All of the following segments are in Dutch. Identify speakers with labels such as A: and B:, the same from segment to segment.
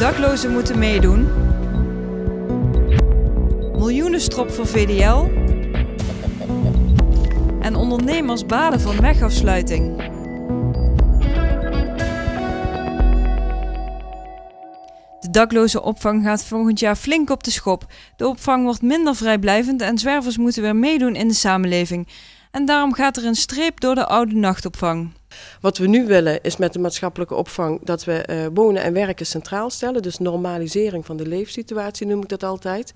A: Daklozen moeten meedoen. Miljoenenstrop voor VDL. En ondernemers baden van wegafsluiting. De dakloze opvang gaat volgend jaar flink op de schop. De opvang wordt minder vrijblijvend en zwervers moeten weer meedoen in de samenleving.
B: En daarom gaat er een streep door de oude nachtopvang. Wat we nu willen is met de maatschappelijke opvang dat we eh, wonen en werken centraal stellen. Dus normalisering van de leefsituatie noem ik dat altijd.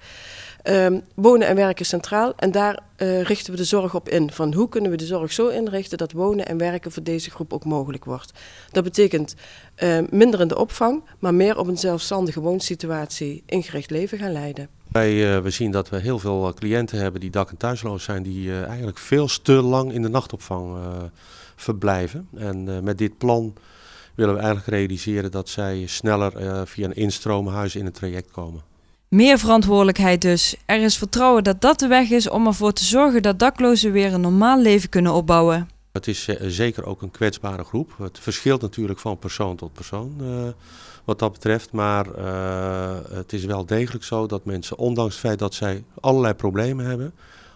B: Ehm, wonen en werken centraal. En daar eh, richten we de zorg op in. Van hoe kunnen we de zorg zo inrichten dat wonen en werken voor deze groep ook mogelijk wordt. Dat betekent uh, minder in de opvang, maar meer op een zelfstandige woonsituatie ingericht leven gaan leiden.
C: Wij, we zien dat we heel veel cliënten hebben die dak- en thuisloos zijn, die eigenlijk veel te lang in de nachtopvang verblijven. En eh, met dit plan willen we eigenlijk realiseren dat zij sneller eh, via een instroomhuis in het traject komen. Meer
A: verantwoordelijkheid dus. Er is vertrouwen dat dat de weg is om ervoor te zorgen dat daklozen weer een normaal leven kunnen opbouwen.
C: Het is eh, zeker ook een kwetsbare groep. Het verschilt natuurlijk van persoon tot persoon wat dat betreft. Maar het is wel degelijk zo dat mensen, ondanks het feit dat zij allerlei problemen hebben,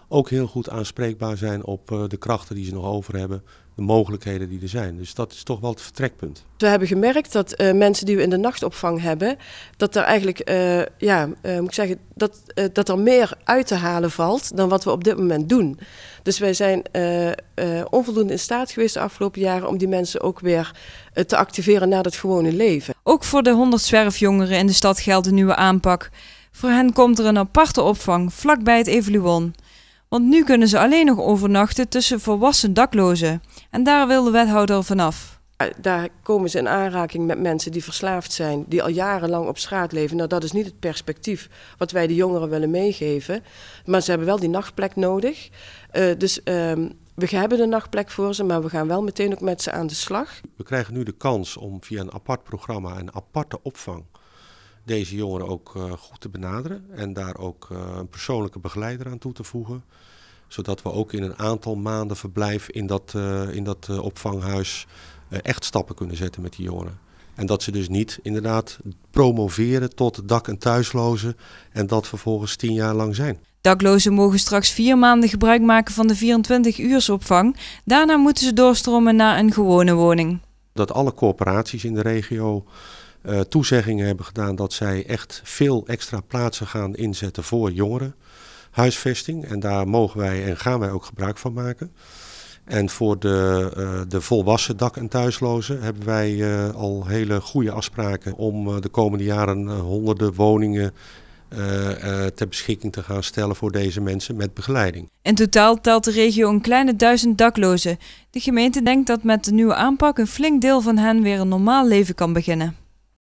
C: ook heel goed aanspreekbaar zijn op de krachten die ze nog over hebben de mogelijkheden die er zijn. Dus dat is toch wel het vertrekpunt.
B: We hebben gemerkt dat eh, mensen die we in de nachtopvang hebben, dat er eigenlijk, eh, ja, eh, moet ik zeggen, dat, dat er meer uit te halen valt dan wat we op dit moment doen. Dus wij zijn onvoldoende in staat geweest de afgelopen jaren om die mensen ook weer te activeren naar het gewone leven. Ook voor de 100 zwerfjongeren in de stad geldt een nieuwe aanpak. Voor hen
A: komt er een aparte opvang vlakbij het Evaluon. Want nu kunnen ze alleen nog overnachten
B: tussen volwassen daklozen. En daar wil de wethouder vanaf daar komen ze in aanraking met mensen die verslaafd zijn, die al jarenlang op straat leven. Nou, dat is niet het perspectief wat wij de jongeren willen meegeven. Maar ze hebben wel die nachtplek nodig. Eh, dus ehm, we hebben een nachtplek voor ze, maar we gaan wel meteen ook met ze aan de slag.
C: We krijgen nu de kans om via een apart programma, een aparte opvang, deze jongeren ook eh, goed te benaderen en daar ook eh, een persoonlijke begeleider aan toe te voegen. Zodat we ook in een aantal maanden verblijf in dat, eh, in dat opvanghuis echt stappen kunnen zetten met die jongeren. En dat ze dus niet inderdaad promoveren tot dak- en thuislozen en dat vervolgens tien jaar lang zijn.
A: Daklozen mogen straks vier maanden gebruik maken van de 24-uursopvang. Daarna moeten ze doorstromen naar een gewone woning.
C: Dat alle corporaties in de regio eh, toezeggingen hebben gedaan dat zij echt veel extra plaatsen gaan inzetten voor jongeren. Huisvesting en daar mogen wij en gaan wij ook gebruik van maken. En voor de, eh, de volwassen dak- en thuislozen hebben wij eh, al hele goede afspraken om de komende jaren honderden woningen ter beschikking te gaan stellen voor deze mensen met begeleiding.
A: In totaal telt de regio een kleine duizend daklozen. De gemeente denkt dat met de nieuwe aanpak een flink deel van hen weer een normaal leven kan beginnen.